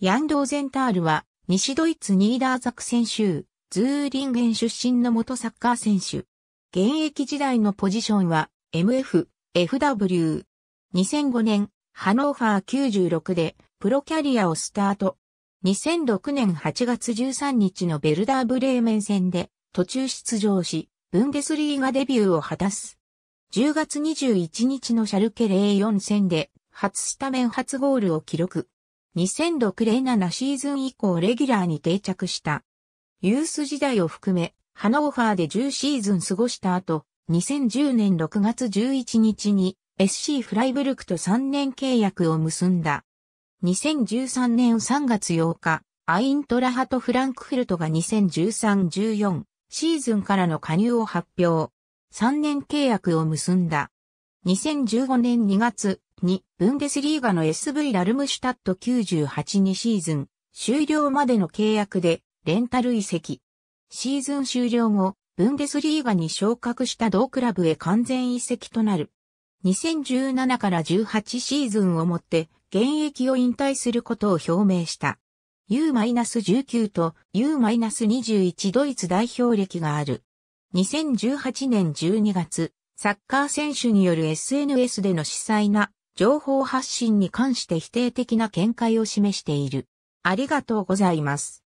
ヤンドーゼンタールは、西ドイツニーダーザク選手、ズーリンゲン出身の元サッカー選手。現役時代のポジションは、MF、FW。2005年、ハノーファー96で、プロキャリアをスタート。2006年8月13日のベルダーブレーメン戦で、途中出場し、ブンデスリーガデビューを果たす。10月21日のシャルケ04戦で、初スタメン初ゴールを記録。2006-07シーズン以降レギュラーに定着した。ユース時代を含め、ハノーファーで10シーズン過ごした後、2010年6月11日に SC フライブルクと3年契約を結んだ。2013年3月8日、アイントラハとフランクフルトが2013-14シーズンからの加入を発表。3年契約を結んだ。2015年2月にブンデスリーガの SV ラルムシュタット98シーズン終了までの契約でレンタル移籍。シーズン終了後、ブンデスリーガに昇格した同クラブへ完全移籍となる。2017から18シーズンをもって現役を引退することを表明した。U-19 と U-21 ドイツ代表歴がある。2018年12月、サッカー選手による SNS での主催な情報発信に関して否定的な見解を示している。ありがとうございます。